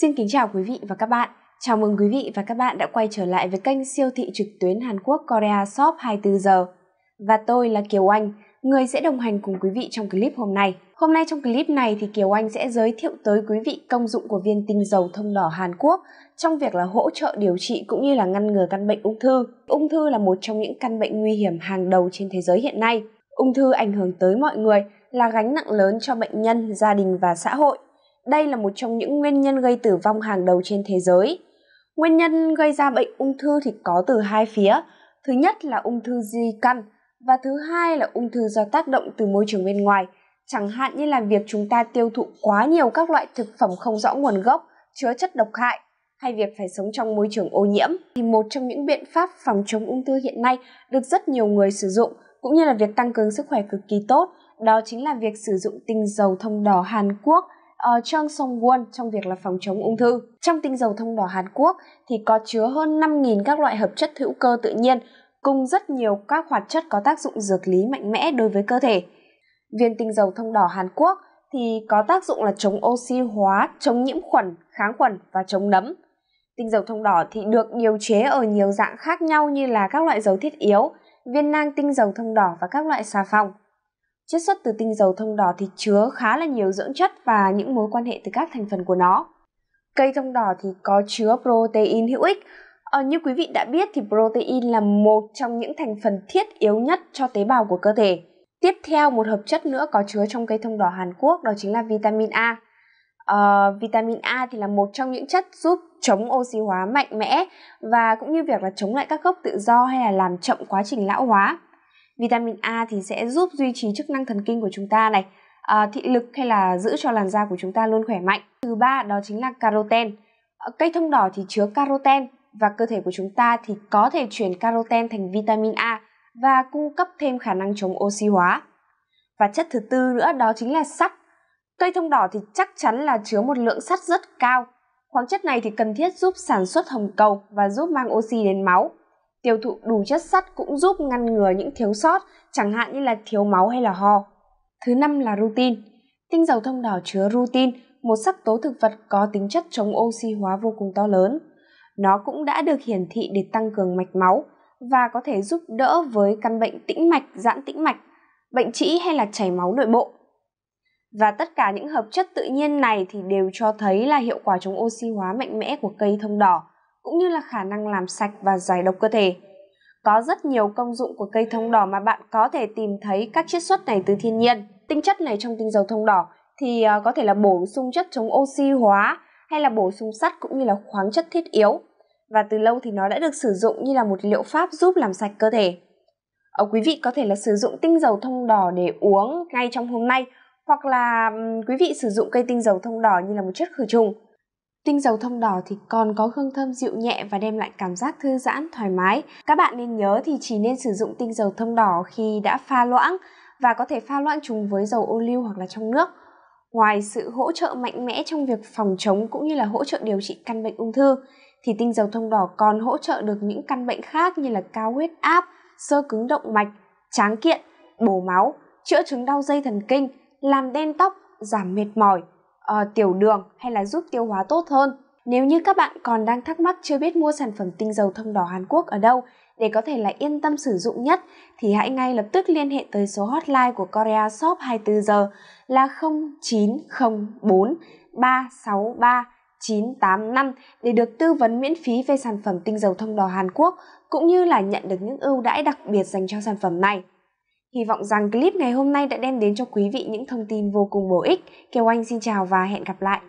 Xin kính chào quý vị và các bạn. Chào mừng quý vị và các bạn đã quay trở lại với kênh siêu thị trực tuyến Hàn Quốc Korea Shop 24 giờ. Và tôi là Kiều Anh, người sẽ đồng hành cùng quý vị trong clip hôm nay. Hôm nay trong clip này thì Kiều Anh sẽ giới thiệu tới quý vị công dụng của viên tinh dầu thông đỏ Hàn Quốc trong việc là hỗ trợ điều trị cũng như là ngăn ngừa căn bệnh ung thư. Ung thư là một trong những căn bệnh nguy hiểm hàng đầu trên thế giới hiện nay. Ung thư ảnh hưởng tới mọi người là gánh nặng lớn cho bệnh nhân, gia đình và xã hội. Đây là một trong những nguyên nhân gây tử vong hàng đầu trên thế giới. Nguyên nhân gây ra bệnh ung thư thì có từ hai phía. Thứ nhất là ung thư di căn và thứ hai là ung thư do tác động từ môi trường bên ngoài, chẳng hạn như là việc chúng ta tiêu thụ quá nhiều các loại thực phẩm không rõ nguồn gốc, chứa chất độc hại hay việc phải sống trong môi trường ô nhiễm thì một trong những biện pháp phòng chống ung thư hiện nay được rất nhiều người sử dụng cũng như là việc tăng cường sức khỏe cực kỳ tốt đó chính là việc sử dụng tinh dầu thông đỏ Hàn Quốc uh, ờ, Chang Song Won trong việc là phòng chống ung thư. Trong tinh dầu thông đỏ Hàn Quốc thì có chứa hơn 5.000 các loại hợp chất hữu cơ tự nhiên cùng rất nhiều các hoạt chất có tác dụng dược lý mạnh mẽ đối với cơ thể. Viên tinh dầu thông đỏ Hàn Quốc thì có tác dụng là chống oxy hóa, chống nhiễm khuẩn, kháng khuẩn và chống nấm. Tinh dầu thông đỏ thì được điều chế ở nhiều dạng khác nhau như là các loại dầu thiết yếu, viên nang tinh dầu thông đỏ và các loại xà phòng. Chiết xuất từ tinh dầu thông đỏ thì chứa khá là nhiều dưỡng chất và những mối quan hệ từ các thành phần của nó. Cây thông đỏ thì có chứa protein hữu ích. Ờ, như quý vị đã biết thì protein là một trong những thành phần thiết yếu nhất cho tế bào của cơ thể. Tiếp theo một hợp chất nữa có chứa trong cây thông đỏ Hàn Quốc đó chính là vitamin A. Ờ, vitamin A thì là một trong những chất giúp chống oxy hóa mạnh mẽ và cũng như việc là chống lại các gốc tự do hay là làm chậm quá trình lão hóa vitamin A thì sẽ giúp duy trì chức năng thần kinh của chúng ta này à, thị lực hay là giữ cho làn da của chúng ta luôn khỏe mạnh thứ ba đó chính là caroten cây thông đỏ thì chứa caroten và cơ thể của chúng ta thì có thể chuyển caroten thành vitamin A và cung cấp thêm khả năng chống oxy hóa và chất thứ tư nữa đó chính là sắt cây thông đỏ thì chắc chắn là chứa một lượng sắt rất cao khoáng chất này thì cần thiết giúp sản xuất hồng cầu và giúp mang oxy đến máu Tiêu thụ đủ chất sắt cũng giúp ngăn ngừa những thiếu sót, chẳng hạn như là thiếu máu hay là ho. Thứ năm là rutin. Tinh dầu thông đỏ chứa rutin, một sắc tố thực vật có tính chất chống oxy hóa vô cùng to lớn. Nó cũng đã được hiển thị để tăng cường mạch máu và có thể giúp đỡ với căn bệnh tĩnh mạch, giãn tĩnh mạch, bệnh trĩ hay là chảy máu nội bộ. Và tất cả những hợp chất tự nhiên này thì đều cho thấy là hiệu quả chống oxy hóa mạnh mẽ của cây thông đỏ cũng như là khả năng làm sạch và giải độc cơ thể. Có rất nhiều công dụng của cây thông đỏ mà bạn có thể tìm thấy các chiết xuất này từ thiên nhiên. Tinh chất này trong tinh dầu thông đỏ thì ờ, có thể là bổ sung chất chống oxy hóa hay là bổ sung sắt cũng như là khoáng chất thiết yếu. Và từ lâu thì nó đã được sử dụng như là một liệu pháp giúp làm sạch cơ thể. Ở ờ, quý vị có thể là sử dụng tinh dầu thông đỏ để uống ngay trong hôm nay hoặc là quý vị sử dụng cây tinh dầu thông đỏ như là một chất khử trùng Tinh dầu thông đỏ thì còn có hương thơm dịu nhẹ và đem lại cảm giác thư giãn, thoải mái. Các bạn nên nhớ thì chỉ nên sử dụng tinh dầu thông đỏ khi đã pha loãng và có thể pha loãng chúng với dầu ô liu hoặc là trong nước. Ngoài sự hỗ trợ mạnh mẽ trong việc phòng chống cũng như là hỗ trợ điều trị căn bệnh ung thư, thì tinh dầu thông đỏ còn hỗ trợ được những căn bệnh khác như là cao huyết áp, sơ cứng động mạch, tráng kiện, bổ máu, chữa chứng đau dây thần kinh, làm đen tóc, giảm mệt mỏi, uh, tiểu đường hay là giúp tiêu hóa tốt hơn. Nếu như các bạn còn đang thắc mắc chưa biết mua sản phẩm tinh dầu thông đỏ Hàn Quốc ở đâu để có thể là yên tâm sử dụng nhất thì hãy ngay lập tức liên hệ tới số hotline của Korea Shop 24 giờ là 0904 363 985 để được tư vấn miễn phí về sản phẩm tinh dầu thông đỏ Hàn Quốc cũng như là nhận được những ưu đãi đặc biệt dành cho sản phẩm này. Hy vọng rằng clip ngày hôm nay đã đem đến cho quý vị những thông tin vô cùng bổ ích. Kiều Anh xin chào và hẹn gặp lại.